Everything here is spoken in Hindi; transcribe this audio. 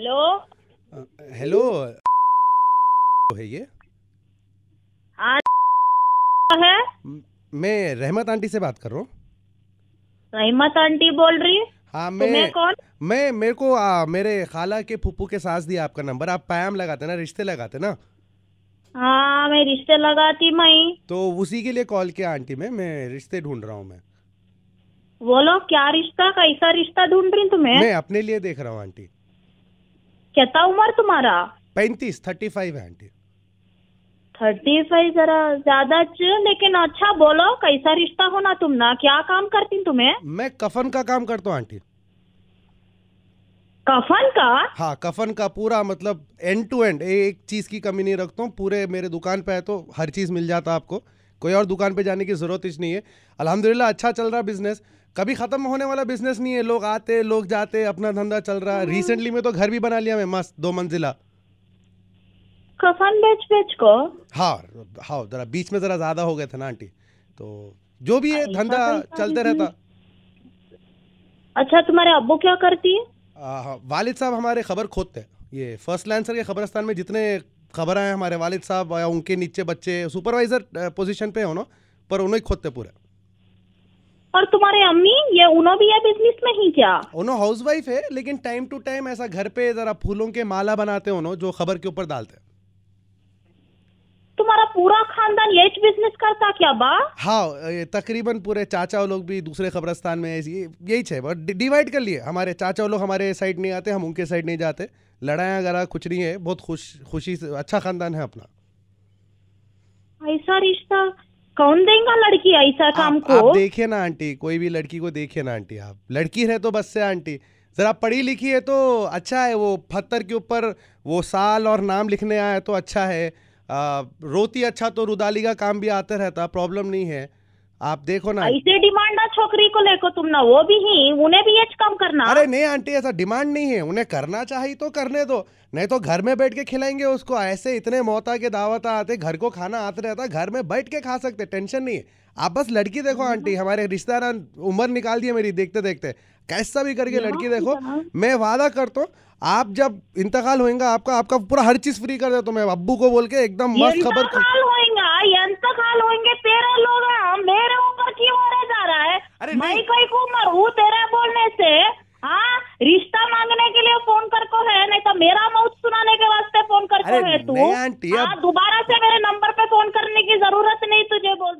हेलो हेलो है ये हाँ है मैं रहमत आंटी से बात कर रहा हूँ रहमत आंटी बोल रही हाँ तो मैं कौन मैं मेरे को आ, मेरे खाला के फूफू के सास दिया आपका नंबर आप पैम लगाते ना रिश्ते लगाते ना हाँ मैं रिश्ते लगाती मई तो उसी के लिए कॉल किया आंटी मैं मैं रिश्ते ढूंढ रहा हूँ मैं बोलो क्या रिश्ता कैसा रिश्ता ढूंढ रही तुम्हें मैं अपने लिए देख रहा हूँ आंटी कैसा उम्र तुम्हारा पैंतीस थर्टी फाइव है आंटी थर्टी फाइव जरा ज्यादा लेकिन अच्छा बोलो कैसा रिश्ता होना तुम ना क्या काम करती तुम्हें मैं कफन का काम करता हूँ आंटी कफन का हाँ कफन का पूरा मतलब एंड टू एंड एक चीज की कमी नहीं रखता हूँ पूरे मेरे दुकान पे है तो हर चीज मिल जाता आपको कोई और दुकान पे जाने की जरूरत ही नहीं है अल्हम्दुलिल्लाह अच्छा चल रहा बिजनेस कभी खत्म होने वाला बिजनेस नहीं है लोग आते लोग जाते अपना धंधा चल रहा है रिसेंटली हम्म। में तो घर भी बना लिया मैं मस्त दो मंजिला कफन बेच बेच को हाँ हाँ जरा बीच में जरा ज्यादा हो गए थे ना आंटी तो जो भी है धंधा चलते रहता अच्छा तुम्हारे अब क्या करती है हाँ, वालिद साहब हमारे खबर खोदते ये फर्स्ट लैंसर के खबरस्तान में जितने खबर आए हमारे वालिद साहब या उनके नीचे बच्चे सुपरवाइजर पोजीशन पे हो ना पर उन्हें खोदते पूरा और तुम्हारे अम्मी ये उनो भी है बिजनेस में ही क्या उनो हाउस वाइफ है लेकिन टाइम टू टाइम ऐसा घर पे जरा फूलों के माला बनाते उनो जो खबर के ऊपर डालते हैं तुम्हारा पूरा खानदान ये बिजनेस करता क्या बा हाँ तकरीबन पूरे चाचा लोग भी दूसरे खबरस्तान में यही छे बट डिवाइड कर लिए हमारे चाचा लोग हमारे साइड नहीं आते हम उनके साइड नहीं जाते लड़ाया वगैरह कुछ नहीं है बहुत खुश खुशी से अच्छा खानदान है अपना ऐसा रिश्ता कौन देगा लड़की ऐसा काम आप, को आप देखे ना आंटी कोई भी लड़की को देखे ना आंटी आप लड़की है तो बस से आंटी जरा पढ़ी लिखी है तो अच्छा है वो पत्थर के ऊपर वो साल और नाम लिखने आया तो अच्छा है आ, रोती अच्छा तो रुदाली का काम भी आता रहता प्रॉब्लम नहीं है आप देखो ना ऐसे डिमांड ना छोकरी को लेको तुम ना वो भी ही उन्हें भी एज कम करना अरे नहीं आंटी ऐसा डिमांड नहीं है उन्हें करना चाहिए तो करने दो नहीं तो घर में बैठ के खिलाएंगे उसको ऐसे इतने मोहता के दावत आते घर को खाना आते रहता घर में बैठ के खा सकते टेंशन नहीं है आप बस लड़की देखो आंटी हमारे रिश्तेदार उम्र निकाल दिए मेरी देखते देखते कैसा भी करके लड़की हाँ, देखो हाँ। मैं वादा करता हूँ आप जब इंतकाल होएगा आपका आपका पूरा हर चीज फ्री कर देता हूँ मैं अब्बू को बोल के एकदम मस्त खबर भाई कोई को मरू तेरा बोलने से हाँ रिश्ता मांगने के लिए फोन कर को है नहीं तो मेरा मौत सुनाने के वास्ते फोन कर को है तू हाँ, दोबारा से मेरे नंबर पे फोन करने की जरूरत नहीं तुझे बोल